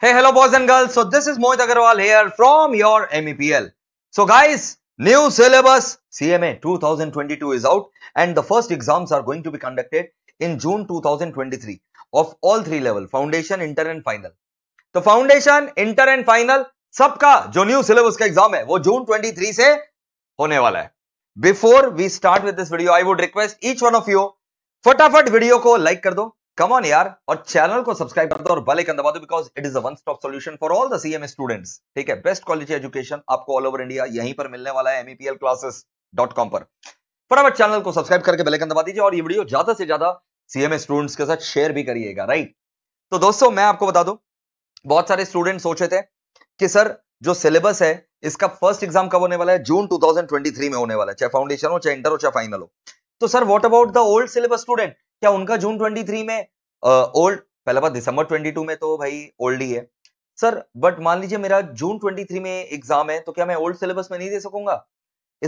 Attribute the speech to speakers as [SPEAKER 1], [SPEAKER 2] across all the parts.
[SPEAKER 1] Hey, hello boys and girls. So this is Mohit Agarwal here from your MEPL. So guys, new syllabus CMA 2022 is out and the first exams are going to be conducted in June 2023 of all three levels: foundation, inter and final. The foundation, inter and final, sabka, jo new syllabus ka exam hai, wo June 23 se hone wala hai. Before we start with this video, I would request each one of you, फटाफट video video like like kardo. Come on यार और channel को subscribe कर दो और bell icon दबा दो because it is a one stop solution for all the CM students ठीक है बेस्ट क्वालिटी एजुकेशन आपको ऑल ओवर इंडिया यहीं पर मिलने वाला है एमईपीएल क्लासेस डॉट कॉम पर फटाफट चैनल को सब्सक्राइब करके बेल आइकन दबा दीजिए और ये वीडियो ज्यादा से ज्यादा सीएम स्टूडेंट्स के साथ शेयर भी करिएगा राइट तो दोस्तों मैं आपको बता दूं बहुत सारे स्टूडेंट सोचे थे कि सर जो सिलेबस है इसका फर्स्ट एग्जाम कब होने वाला है जून 2023 में होने वाला है चाहे फाउंडेशन हो चाहे इंटर हो चाहे फाइनल हो तो sir what about the old syllabus student क्या उनका जून 23 में ओल्ड पहला बात दिसंबर 22 में तो भाई ओल्ड ही है सर बट मान लीजिए मेरा जून 23 में एग्जाम है तो क्या मैं ओल्ड सिलेबस में नहीं दे सकूंगा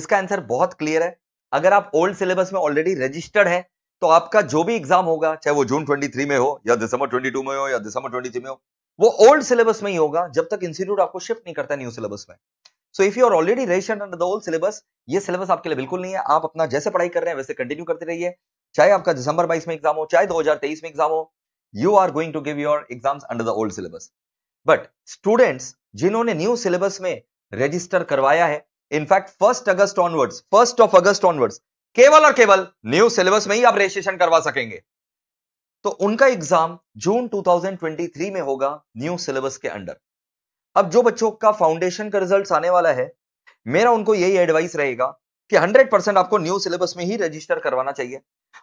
[SPEAKER 1] इसका आंसर बहुत क्लियर है अगर आप ओल्ड सिलेबस में ऑलरेडी रजिस्टर्ड है तो आपका जो भी एग्जाम होगा चाहे वो जून 23 में हो या दिसंबर 22 में हो या दिसंबर 23 में हो वो ओल्ड सिलेबस में ही होगा जब तक इंस्टीट्यूट आपको शिफ्ट नहीं करता न्यू सिलेबस में so if you are already registered under the old syllabus ये सिलेबस आपके लिए बिल्कुल नहीं है आप अपना जैसे पढ़ाई कर रहे हैं वैसे कंटिन्यू करते रहिए चाहे आपका दिसंबर बाईस में एग्जाम हो चाहे 2023 में एग्जाम हो you are going to give your exams under the old syllabus but students जिन्होंने न्यू सिलेबस में रजिस्टर करवाया है in fact first August onwards first of August onwards केवल और केवल न्यू सिलेबस में ही आप रजिस्ट्रेशन करवा सकेंगे तो उनका एग्जाम जून 2023 में होगा न्यू सिलेबस के अंडर अब जो बच्चों का फाउंडेशन का रिजल्ट आने वाला है मेरा उनको यही एडवाइस रहेगा कि 100 आपको न्यू सिलेबस में ही रजिस्टर करवाना चाहिए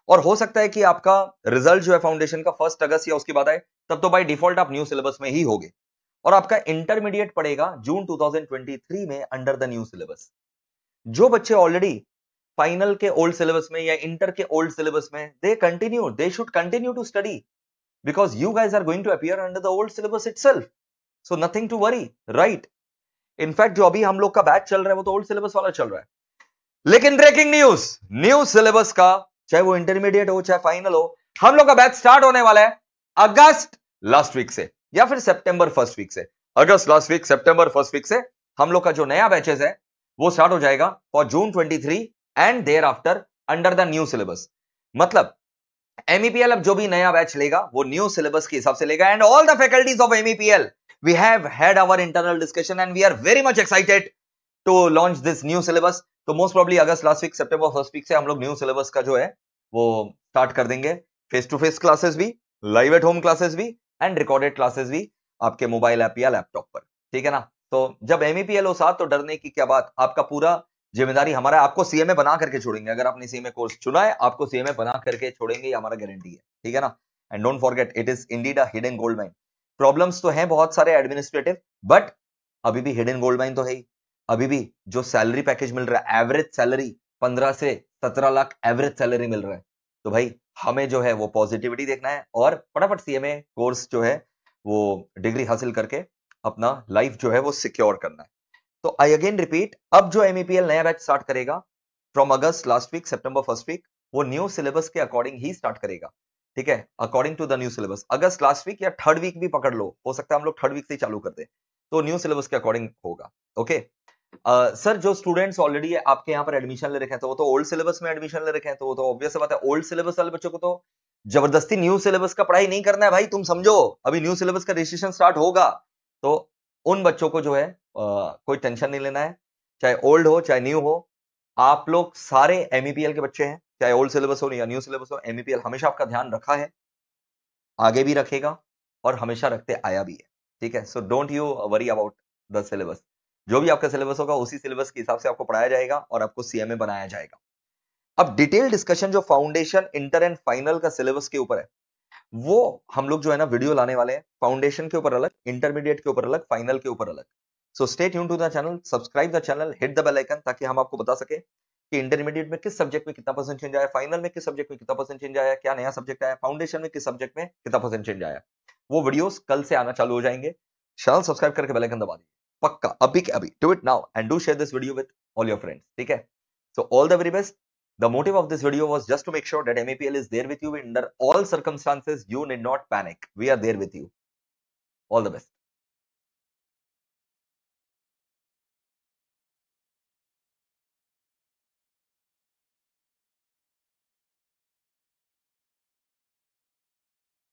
[SPEAKER 1] और हो सकता है कि आपका रिजल्ट जो है फाउंडेशन का फर्स्ट अगस्त या उसके बाद आए तब तो बाय डिफॉल्ट आप न्यू सिलेबस में ही हो और आपका इंटरमीडिएट पड़ेगा जून 2023 में अंडर द न्यू सिलेबस जो बच्चे ऑलरेडी फाइनल के ओल्ड सिलेबस में या इंटर के ओल्ड सिलेबस में they continue they should continue to study because you guys are going to appear under the old syllabus it so nothing to worry right in fact जो अभी हम लोग का बैच चल रहा है वो तो ओल्ड सिलेबस वाला चल रहा है लेकिन ब्रेकिंग न्यूज न्यू सिलेबस का चाहे वो इंटरमीडिएट हो चाहे फाइनल हो हम लोग का बैच स्टार्ट होने वाला है अगस्त लास्ट वीक से या फिर सेप्टेंबर फर्स्ट वीक से अगस्त लास्ट वीक सितंबर फर्स्ट वीक से हम लोग का जो नया बैचेस है वो स्टार्ट हो जाएगा for June three and thereafter under the new syllabus मतलब एमईपीएल e अब जो भी नया बैच लेगा वो न्यू सिलेबस के हिसाब से लेगा and all the faculties of MEPL we have had our internal discussion and we are very much excited to launch this new syllabus तो most probably August last week September first week से हम लोग new syllabus का जो है वो start कर देंगे फेस टू फेस क्लासेस भी लाइव एट होम क्लासेस भी एंड रिकॉर्डेड क्लासेस भी आपके मोबाइल ऐप या लैपटॉप पर ठीक है ना तो जब एमईपीएल e हो साथ तो डरने की क्या बात आपका पूरा जिम्मेदारी हमारा आपको सीएमए बना करके छोड़ेंगे अगर आपने सीएमए कोर्स चुना है आपको सीएमए बना करके छोड़ेंगे हमारा गारंटी है ठीक है ना and don't forget it is indeed a hidden gold mine problems तो हैं बहुत सारे एडमिनिस्ट्रेटिव बट अभी भी हिडन गोल्ड माइन तो है ही अभी भी जो सैलरी पैकेज मिल रहा है एवरेज सैलरी पंद्रह से सत्रह लाख एवरेज सैलरी मिल रहा है तो भाई हमें जो है वो पॉजिटिविटी देखना है और फटाफट सी एम कोर्स जो है वो डिग्री हासिल करके अपना लाइफ जो है वो सिक्योर करना है तो आई अगेन रिपीट अब जो एम e नया बैच स्टार्ट करेगा from August last week September first week वो न्यू सिलेबस के अकॉर्डिंग ही स्टार्ट करेगा ठीक है according to the new syllabus August last week या थर्ड वीक भी पकड़ लो हो सकता है हम लोग थर्ड वीक से ही चालू कर दे तो न्यू सिलेबस के अकॉर्डिंग होगा ओके okay? सर जो स्टूडेंट्स ऑलरेडी आपके यहाँ पर एडमिशन ले रखे हैं तो वो तो ओल्ड सिलेबस में एडमिशन ले रखे हैं तो वो तो ऑब्वियस बात है ओल्ड सिलेबस वाले बच्चों को तो जबरदस्ती न्यू सिलेबस का पढ़ाई नहीं करना है भाई तुम समझो अभी न्यू सिलेबस का रजिस्ट्रेशन स्टार्ट होगा तो उन बच्चों को जो है आ, कोई टेंशन नहीं लेना है चाहे ओल्ड हो चाहे न्यू हो आप लोग सारे एमईपीएल e के बच्चे हैं चाहे ओल्ड सिलेबस हो या न्यू सिलेबस हो एमईपीएल e हमेशा आपका ध्यान रखा है आगे भी रखेगा और हमेशा रखते आया भी है ठीक है so don't you worry about the syllabus जो भी आपका सिलेबस होगा उसी सिलेबस के हिसाब से आपको पढ़ाया जाएगा और आपको सीएमए बनाया जाएगा अब डिटेल डिस्कशन जो फाउंडेशन इंटर एंड फाइनल का सिलेबस के ऊपर है वो हम लोग जो है ना वीडियो लाने वाले हैं फाउंडेशन के ऊपर अलग इंटरमीडिएट के ऊपर अलग फाइनल के ऊपर अलग so stay tune to the channel subscribe the channel hit the bell icon ताकि हम आपको बता सके कि इंटरमीडिएट में किस सब्जेक्ट में कितना परसेंट चेंज आया फाइनल में किस सब्जेक्ट में कितना परसेंट चेंज आया क्या नया सब्जेक्ट आया फाउंडेशन में किस सब्जेक्ट में कितना परसेंट चेंज आया वो वीडियोस कल से आना चालू हो जाएंगे चैनल सब्सक्राइब करके बेल आइकन दबा दीजिए Pakka, abhi ke abhi. Do it now and do share this video with all your friends. Okay? So all the very best. The motive of this video was just to make sure that MAPL is there with you under all circumstances. You need not panic. We are there with you. All the best.